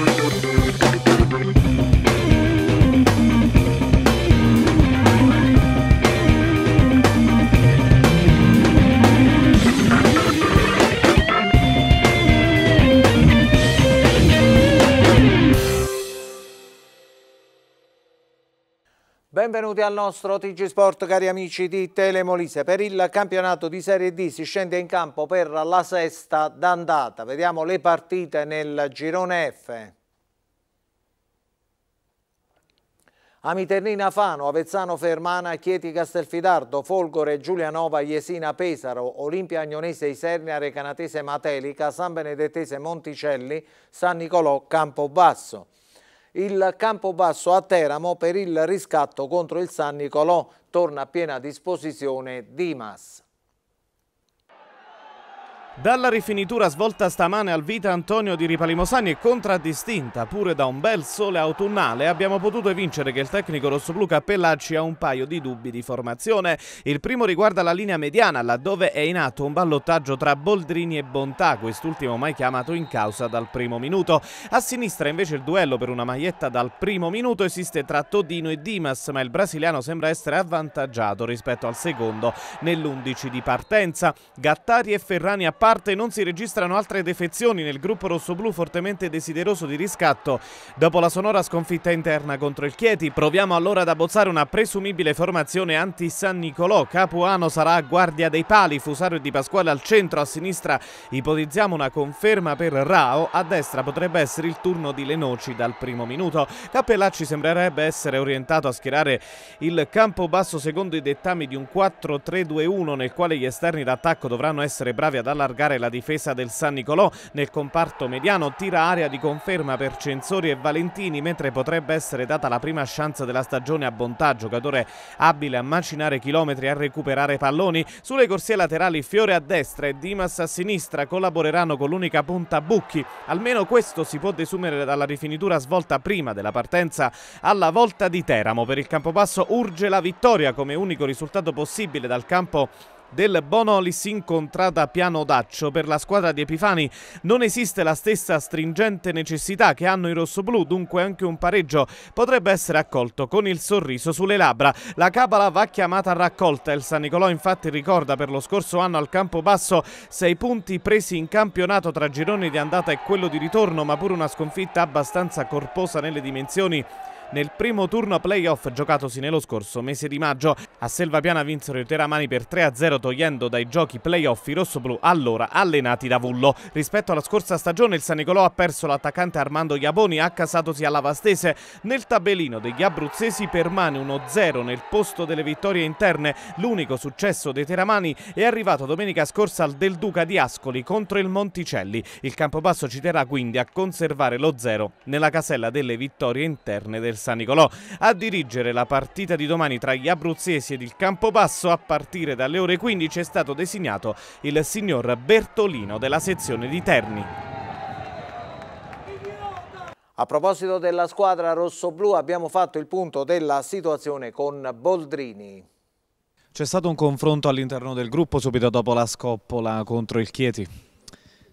Música Benvenuti al nostro TG Sport cari amici di Telemolise. Per il campionato di Serie D si scende in campo per la sesta d'andata. Vediamo le partite nel girone F. Amiternina Fano, Avezzano Fermana, Chieti Castelfidardo, Folgore, Giulianova, Iesina Pesaro, Olimpia Agnonese Isernia, Recanatese Matelica, San Benedettese Monticelli, San Nicolò Campobasso il Campobasso a Teramo per il riscatto contro il San Nicolò torna a piena disposizione Dimas. Dalla rifinitura svolta stamane al Vita Antonio di Ripalimosani e contraddistinta pure da un bel sole autunnale, abbiamo potuto evincere che il tecnico rossoblu Cappellacci ha un paio di dubbi di formazione. Il primo riguarda la linea mediana, laddove è in atto un ballottaggio tra Boldrini e Bontà, quest'ultimo mai chiamato in causa dal primo minuto. A sinistra invece il duello per una maglietta dal primo minuto esiste tra Todino e Dimas, ma il brasiliano sembra essere avvantaggiato rispetto al secondo nell'undici di partenza. Gattari e Ferrani appaiono parte non si registrano altre defezioni nel gruppo rossoblu fortemente desideroso di riscatto dopo la sonora sconfitta interna contro il Chieti. Proviamo allora ad abbozzare una presumibile formazione anti-San Nicolò. Capuano sarà a guardia dei pali, Fusario e di Pasquale al centro, a sinistra ipotizziamo una conferma per Rao, a destra potrebbe essere il turno di Lenoci dal primo minuto. Cappellacci sembrerebbe essere orientato a schierare il campo basso secondo i dettami di un 4-3-2-1 nel quale gli esterni d'attacco dovranno essere bravi ad allargare allargare la difesa del San Nicolò. Nel comparto mediano tira area di conferma per Censori e Valentini, mentre potrebbe essere data la prima chance della stagione a Bontà, giocatore abile a macinare chilometri e a recuperare palloni. Sulle corsie laterali Fiore a destra e Dimas a sinistra collaboreranno con l'unica punta Bucchi. Almeno questo si può desumere dalla rifinitura svolta prima della partenza alla volta di Teramo. Per il campo basso urge la vittoria come unico risultato possibile dal campo del Bonoli si incontrata a Piano Daccio. Per la squadra di Epifani non esiste la stessa stringente necessità che hanno i rossoblù, dunque anche un pareggio potrebbe essere accolto con il sorriso sulle labbra. La cabala va chiamata a raccolta. Il San Nicolò infatti ricorda per lo scorso anno al campo basso sei punti presi in campionato tra gironi di andata e quello di ritorno, ma pure una sconfitta abbastanza corposa nelle dimensioni nel primo turno playoff giocatosi nello scorso mese di maggio. A Selvapiana vinsero i Teramani per 3-0 togliendo dai giochi playoff i rossoblù allora allenati da Vullo. Rispetto alla scorsa stagione il San Nicolò ha perso l'attaccante Armando Iaboni accasatosi alla Vastese. Nel tabellino degli abruzzesi permane 1-0 nel posto delle vittorie interne. L'unico successo dei Teramani è arrivato domenica scorsa al Del Duca di Ascoli contro il Monticelli. Il Campobasso ci terrà quindi a conservare lo 0 nella casella delle vittorie interne del San Nicolò a dirigere la partita di domani tra gli abruzzesi ed il Campobasso a partire dalle ore 15 è stato designato il signor Bertolino della sezione di Terni. A proposito della squadra rosso-blu abbiamo fatto il punto della situazione con Boldrini. C'è stato un confronto all'interno del gruppo subito dopo la scoppola contro il Chieti.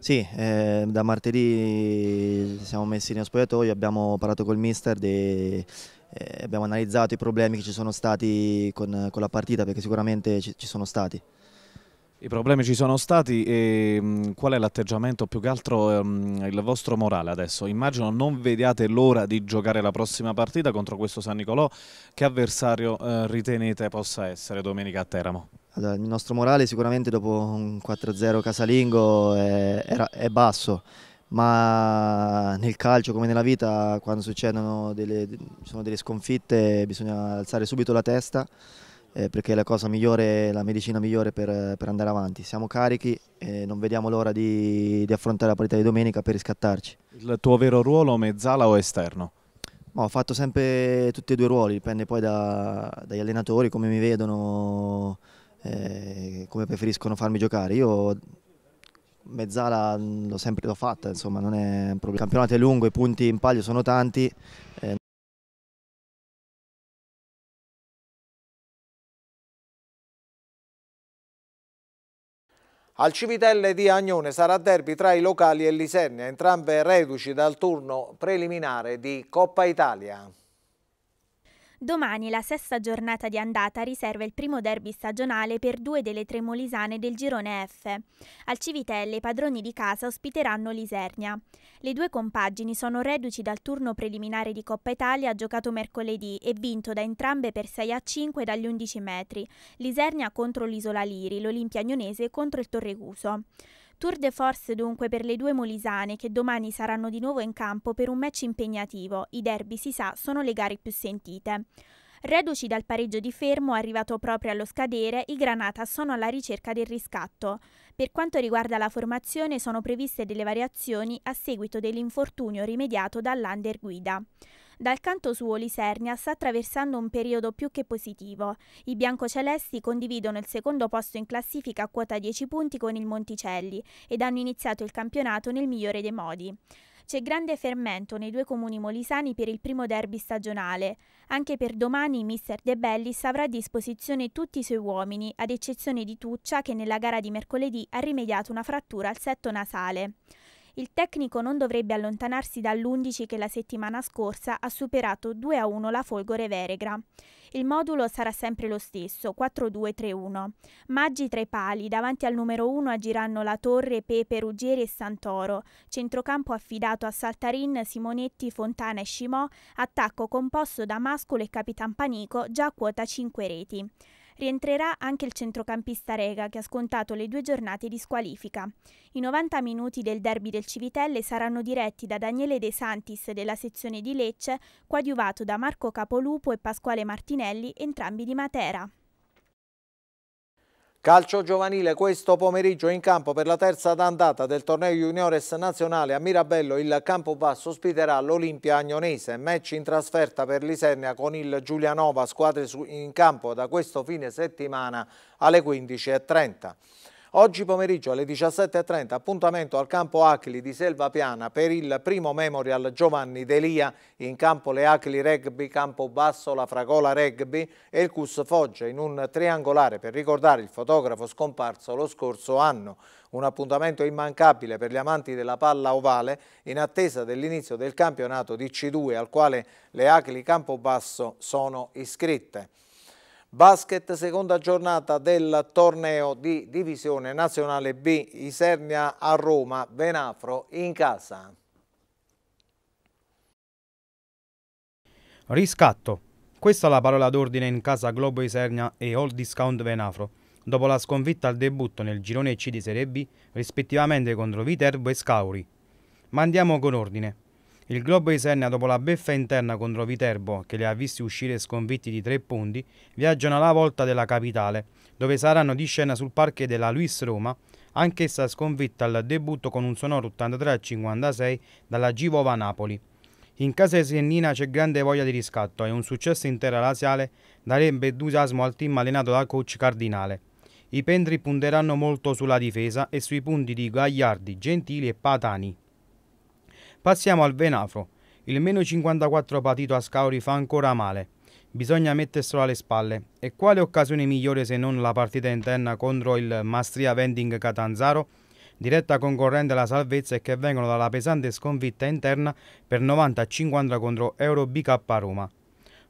Sì, eh, da martedì siamo messi nello spogliatoio, abbiamo parlato col mister, de, eh, abbiamo analizzato i problemi che ci sono stati con, con la partita perché sicuramente ci, ci, sono stati. I problemi ci sono stati e mh, mm, qual è l'atteggiamento più che altro mh, ehm, il vostro morale adesso? Immagino non vediate l'ora di giocare la prossima partita contro questo San Nicolò, che avversario eh, ritenete possa essere domenica a Teramo? Allora, il nostro morale sicuramente dopo un 4-0 casalingo è, era, è, basso, ma nel calcio come nella vita quando succedono delle, delle sconfitte bisogna alzare subito la testa eh, perché è la cosa migliore, la medicina migliore per, per andare avanti. Siamo carichi e non vediamo l'ora di, di, affrontare la partita di domenica per riscattarci. Il tuo vero ruolo mezzala o esterno? ho fatto sempre tutti e due i ruoli, dipende poi da, dagli allenatori, come mi vedono eh, come preferiscono farmi giocare. Io mezzala mm, l'ho sempre l'ho fatta, insomma non è un problema. Il campionato è lungo, i punti in palio sono tanti. Eh, Al Civitelle di Agnone sarà derby tra i locali e l'Isernia, entrambe reduci dal turno preliminare di Coppa Italia. Domani la sesta giornata di andata riserva il primo derby stagionale per due delle tre molisane del girone F. Al Civitelle i padroni di casa ospiteranno l'Isernia. Le due compagini sono reduci dal turno preliminare di Coppa Italia giocato mercoledì e vinto da entrambe per 6 a 5 dagli 11 metri. L'Isernia contro l'Isola Liri, l'Olimpia Agnonese contro il Torreguso. Tour de force dunque per le due molisane che domani saranno di nuovo in campo per un match impegnativo. I derby, si sa, sono le gare più sentite. Reduci dal pareggio di fermo arrivato proprio allo scadere, i Granata sono alla ricerca del riscatto. Per quanto riguarda la formazione sono previste delle variazioni a seguito dell'infortunio rimediato dall'under guida. Dal canto suo Lisernia sta attraversando un periodo più che positivo. I biancocelesti condividono il secondo posto in classifica a quota 10 punti con il Monticelli ed hanno iniziato il campionato nel migliore dei modi. C'è grande fermento nei due comuni molisani per il primo derby stagionale. Anche per domani mister De Bellis avrà a disposizione tutti i suoi uomini, ad eccezione di Tuccia che nella gara di mercoledì ha rimediato una frattura al setto nasale. Il tecnico non dovrebbe allontanarsi dall'11 che la settimana scorsa ha superato 2-1 la Folgore Veregra. Il modulo sarà sempre lo stesso, 4-2-3-1. Maggi tra i pali, davanti al numero 1 agiranno La Torre, Pepe, Ruggeri e Santoro. Centrocampo affidato a Saltarin, Simonetti, Fontana e Scimò. Attacco composto da Mascolo e Capitan Panico, già a quota 5 reti rientrerà anche il centrocampista Rega che ha scontato le due giornate di squalifica. I 90 minuti del derby del Civitelle saranno diretti da Daniele De Santis della sezione di Lecce, coadiuvato da Marco Capolupo e Pasquale Martinelli, entrambi di Matera. Calcio giovanile questo pomeriggio in campo per la terza d'andata del torneo juniores nazionale a Mirabello il campo basso ospiterà l'Olimpia Agnonese, match in trasferta per l'Isernia con il Giulianova, squadre in campo da questo fine settimana alle 15.30. Oggi pomeriggio alle 17.30 appuntamento al campo Acli di Selva Piana per il primo Memorial Giovanni Delia in campo Le Acli Rugby, campo Basso La Fragola Rugby e il Cus Foggia in un triangolare per ricordare il fotografo scomparso lo scorso anno. Un appuntamento immancabile per gli amanti della palla ovale in attesa dell'inizio del campionato di C2 al quale le Acli Campobasso sono iscritte. Basket, seconda giornata del torneo di divisione nazionale B, Isernia a Roma, Venafro in casa. Riscatto. Questa è la parola d'ordine in casa Globo Isernia e All Discount Venafro, dopo la sconfitta al debutto nel girone C di Serie B, rispettivamente contro Viterbo e Scauri. Ma andiamo con ordine. Il Globo Isernia, dopo la beffa interna contro Viterbo, che li ha visti uscire sconfitti di tre punti, viaggiano alla volta della capitale, dove saranno di scena sul parche della Luis Roma, anch'essa sconfitta al debutto con un sonoro 83-56 dalla Givova Napoli. In casa Sennina c'è grande voglia di riscatto e un successo interalasiale darebbe entusiasmo al team allenato dal coach Cardinale. I Pendri punteranno molto sulla difesa e sui punti di Gagliardi, Gentili e Patani. Passiamo al Venafro. Il meno 54 patito a Scauri fa ancora male. Bisogna metterselo alle spalle. E quale occasione migliore se non la partita interna contro il Mastria Vending Catanzaro? diretta concorrente alla salvezza e che vengono dalla pesante sconfitta interna per 90-50 contro Euro BK Roma.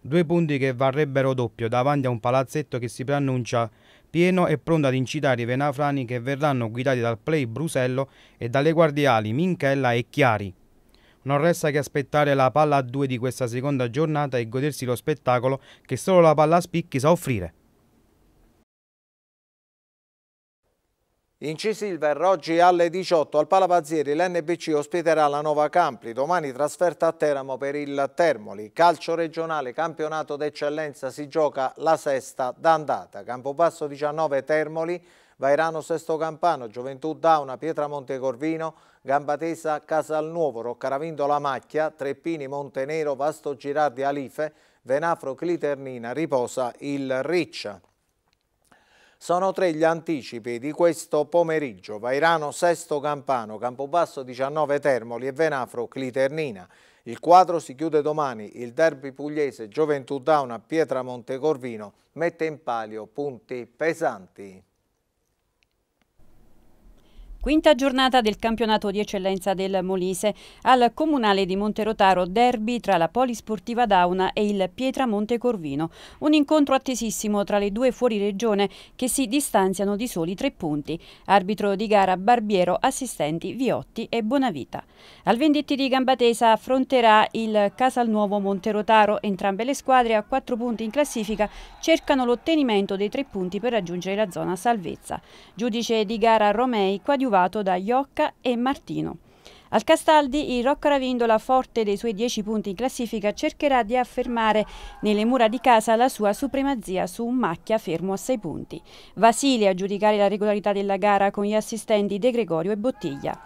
Due punti che varrebbero doppio davanti a un palazzetto che si preannuncia pieno e pronto ad incitare i venafrani che verranno guidati dal play Brusello e dalle guardiali Minchella e Chiari. Non resta che aspettare la palla a due di questa seconda giornata e godersi lo spettacolo che solo la palla a spicchi sa offrire. In Cisilver oggi alle 18 al Palavazieri l'NBC ospiterà la Nova Campli, domani trasferta a Teramo per il Termoli. Calcio regionale, campionato d'eccellenza, si gioca la sesta d'andata. Campobasso 19 Termoli, Vairano Sesto Campano, Gioventù Dauna, Pietramonte Corvino, Gambatesa Casalnuovo, Roccaravindo La Macchia, Treppini Montenero, Vasto Girardi Alife, Venafro Cliternina, riposa il Riccia. Sono tre gli anticipi di questo pomeriggio. Vairano Sesto Campano, Campobasso 19 Termoli e Venafro Cliternina. Il quadro si chiude domani, il derby pugliese Gioventù Dauna Pietra Montecorvino mette in palio punti pesanti. Quinta giornata del campionato di eccellenza del Molise. Al comunale di Monterotaro derby tra la Polisportiva Dauna e il Pietramonte Corvino. Un incontro attesissimo tra le due fuoriregione che si distanziano di soli tre punti. Arbitro di gara Barbiero, assistenti Viotti e Bonavita. Al Venditti di Gambatesa affronterà il Casalnuovo Monterotaro. Entrambe le squadre a quattro punti in classifica cercano l'ottenimento dei tre punti per raggiungere la zona salvezza. Giudice di gara Romei Quadiù coadiuvato da Iocca e Martino. Al Castaldi il Rocca Ravindola, forte dei suoi 10 punti in classifica, cercherà di affermare nelle mura di casa la sua supremazia su un macchia fermo a 6 punti. Vasili a giudicare la regolarità della gara con gli assistenti De Gregorio e Bottiglia.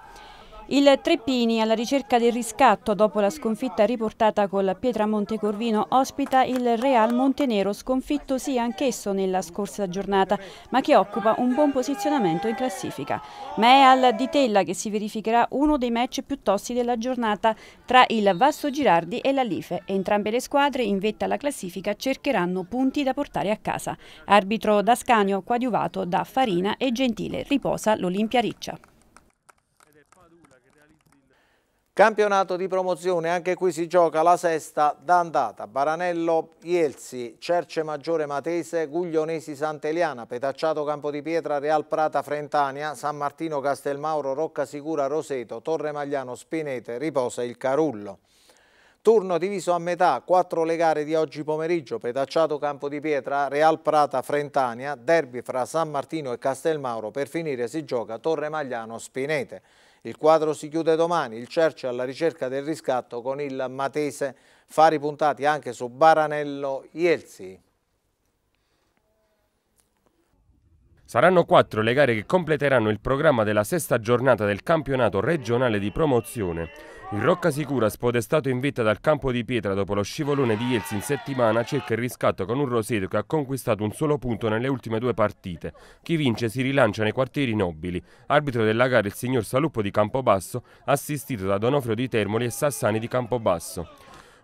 Il Treppini, alla ricerca del riscatto dopo la sconfitta riportata col Pietramonte Corvino, ospita il Real Montenero, sconfitto sì anch'esso nella scorsa giornata, ma che occupa un buon posizionamento in classifica. Ma è al di Tella che si verificherà uno dei match più tossi della giornata tra il Vasto Girardi e la Life. Entrambe le squadre, in vetta alla classifica, cercheranno punti da portare a casa. Arbitro Dascanio, coadiuvato da Farina e Gentile, riposa l'Olimpia Riccia. Campionato di promozione, anche qui si gioca la sesta d'andata. Baranello, Ielsi, Cerce Maggiore Matese, Guglionesi Sant'Eliana, Petacciato Campo di Pietra, Real Prata Frentania, San Martino Castelmauro, Rocca Sicura Roseto, Torre Magliano Spinete, riposa il Carullo. Turno diviso a metà, quattro le gare di oggi pomeriggio, Petacciato Campo di Pietra, Real Prata Frentania, derby fra San Martino e Castelmauro, per finire si gioca Torre Magliano Spinete. Il quadro si chiude domani, il Cerce alla ricerca del riscatto con il Matese, fari puntati anche su Baranello Ielzi. Saranno quattro le gare che completeranno il programma della sesta giornata del campionato regionale di promozione. Il Rocca Sicura, spodestato in vetta dal campo di pietra dopo lo scivolone di Yeltsin in settimana, cerca il riscatto con un Roseto che ha conquistato un solo punto nelle ultime due partite. Chi vince si rilancia nei quartieri nobili. Arbitro della gara il signor Saluppo di Campobasso, assistito da Donofrio di Termoli e Sassani di Campobasso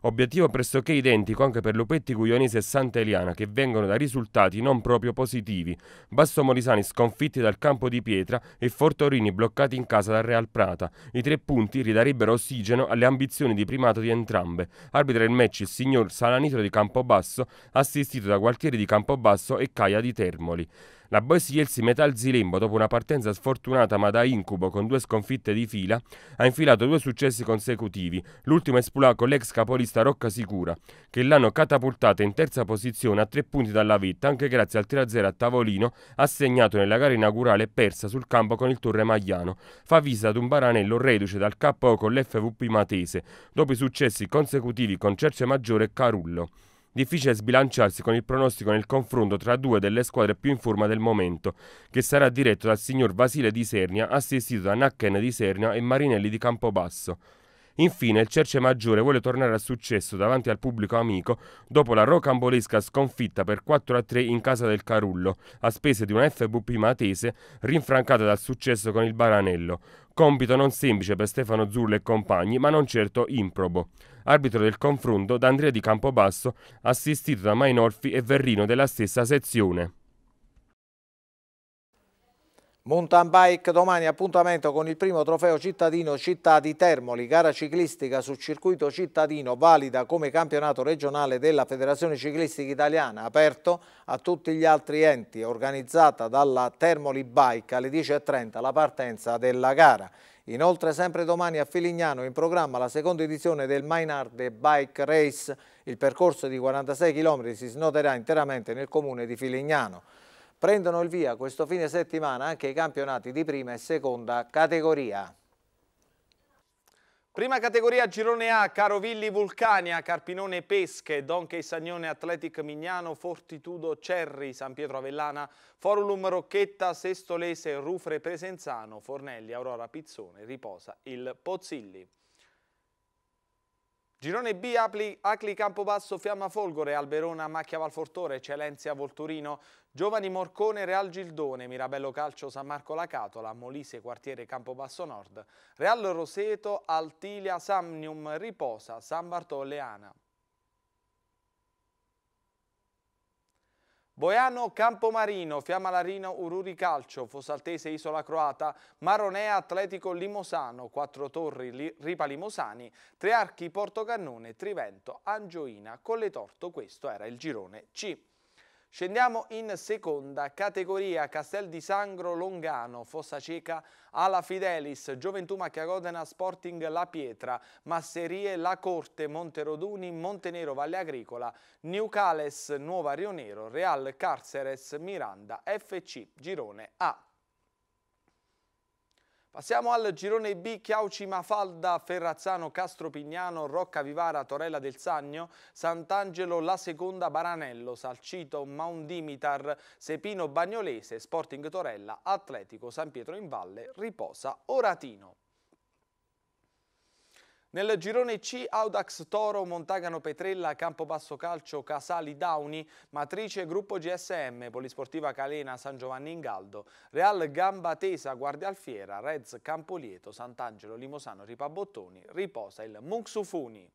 obiettivo pressoché identico anche per Lupetti, Guglionese e Santa Eliana, che vengono da risultati non proprio positivi. Basso Bastomolisani sconfitti dal campo di pietra e Fortorini bloccati in casa dal Real Prata. I tre punti ridarebbero ossigeno alle ambizioni di primato di entrambe. Arbitra il match il signor Salanitro di Campobasso, assistito da Gualtieri di Campobasso e Caia di Termoli. La Boys Metal Limbo, dopo una partenza sfortunata ma da incubo con due sconfitte di fila, ha infilato due successi consecutivi, l'ultimo espulà con l'ex capolista Rocca Sicura, che l'hanno catapultata in terza posizione a tre punti dalla vetta, anche grazie al 3-0 a tavolino assegnato nella gara inaugurale persa sul campo con il Torre Magliano. Fa visita ad un baranello reduce dal KO con l'FVP Matese, dopo i successi consecutivi con Cerce Maggiore e Carullo difficile sbilanciarsi con il pronostico nel confronto tra due delle squadre più in forma del momento, che sarà diretto dal signor Vasile di Sernia, assistito da Nacken di Sernia e Marinelli di Campobasso. Infine, il Cerce Maggiore vuole tornare al successo davanti al pubblico amico dopo la rocambolesca sconfitta per 4-3 in casa del Carullo, a spese di una FVP matese rinfrancata dal successo con il Baranello. Compito non semplice per Stefano Zurlo e compagni, ma non certo improbo. Arbitro del confronto D'Andrea di Campobasso, assistito da Mainolfi e Verrino della stessa sezione. Mountain Bike domani appuntamento con il primo trofeo cittadino Città di Termoli, gara ciclistica sul circuito cittadino valida come campionato regionale della Federazione Ciclistica Italiana, aperto a tutti gli altri enti, organizzata dalla Termoli Bike alle 10.30 la partenza della gara. Inoltre sempre domani a Filignano in programma la seconda edizione del Mainarde Bike Race, il percorso di 46 km si snoderà interamente nel comune di Filignano. Prendono il via questo fine settimana anche i campionati di prima e seconda categoria. Prima categoria Girone A, Carovilli Vulcania, Carpinone Pesche, Donchei Sagnone Atletic Mignano, Fortitudo Cerri, San Pietro Avellana, Forulum Rocchetta, Sestolese, Rufre Presenzano, Fornelli, Aurora Pizzone, Riposa, il Pozzilli. Girone B, Acli Campobasso, Fiamma Folgore, Alberona, Macchia Valfortore, Celenzia Volturino, Giovani Morcone, Real Gildone, Mirabello Calcio, San Marco La Catola, Molise Quartiere Campobasso Nord, Real Roseto, Altilia, Samnium, Riposa, San Bartoleana. Boiano, Campomarino, Fiammalarino, Ururi Calcio, Fossaltese, Isola Croata, Maronea, Atletico Limosano, Quattro Torri, Ripa Limosani, Trearchi, Portocannone, Trivento, Angioina, Colletorto. Questo era il girone C. Scendiamo in seconda categoria Castel di Sangro Longano, Fossa Cieca alla Fidelis, Gioventù Macchiagodena Sporting La Pietra, Masserie La Corte, Monteroduni, Montenero Valle Agricola, Newcales Cales Nuova Rionero, Real Carceres Miranda, FC Girone A. Passiamo al girone B, Chiauci Mafalda, Ferrazzano, Castropignano, Vivara, Torella del Sagno, Sant'Angelo, La Seconda, Baranello, Salcito, Maundimitar, Sepino, Bagnolese, Sporting Torella, Atletico, San Pietro in Valle, Riposa, Oratino. Nel girone C Audax Toro, Montagano Petrella, Campobasso Calcio, Casali Dauni, Matrice Gruppo GSM, Polisportiva Calena, San Giovanni Ingaldo, Real Gamba Tesa, Guardia Alfiera, Reds Campolieto, Sant'Angelo Limosano, Ripabottoni, riposa il Munxufuni.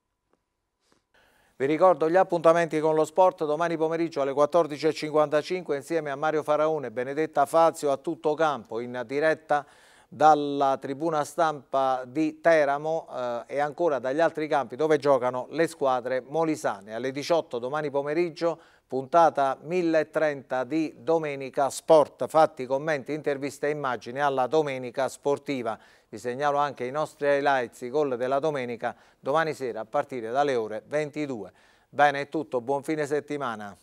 Vi ricordo gli appuntamenti con lo sport domani pomeriggio alle 14.55 insieme a Mario Faraone e Benedetta Fazio a tutto campo in diretta dalla tribuna stampa di Teramo eh, e ancora dagli altri campi dove giocano le squadre molisane. Alle 18 domani pomeriggio puntata 1030 di Domenica Sport. Fatti commenti, interviste e immagini alla Domenica Sportiva. Vi segnalo anche i nostri highlights, i gol della domenica, domani sera a partire dalle ore 22. Bene, è tutto, buon fine settimana.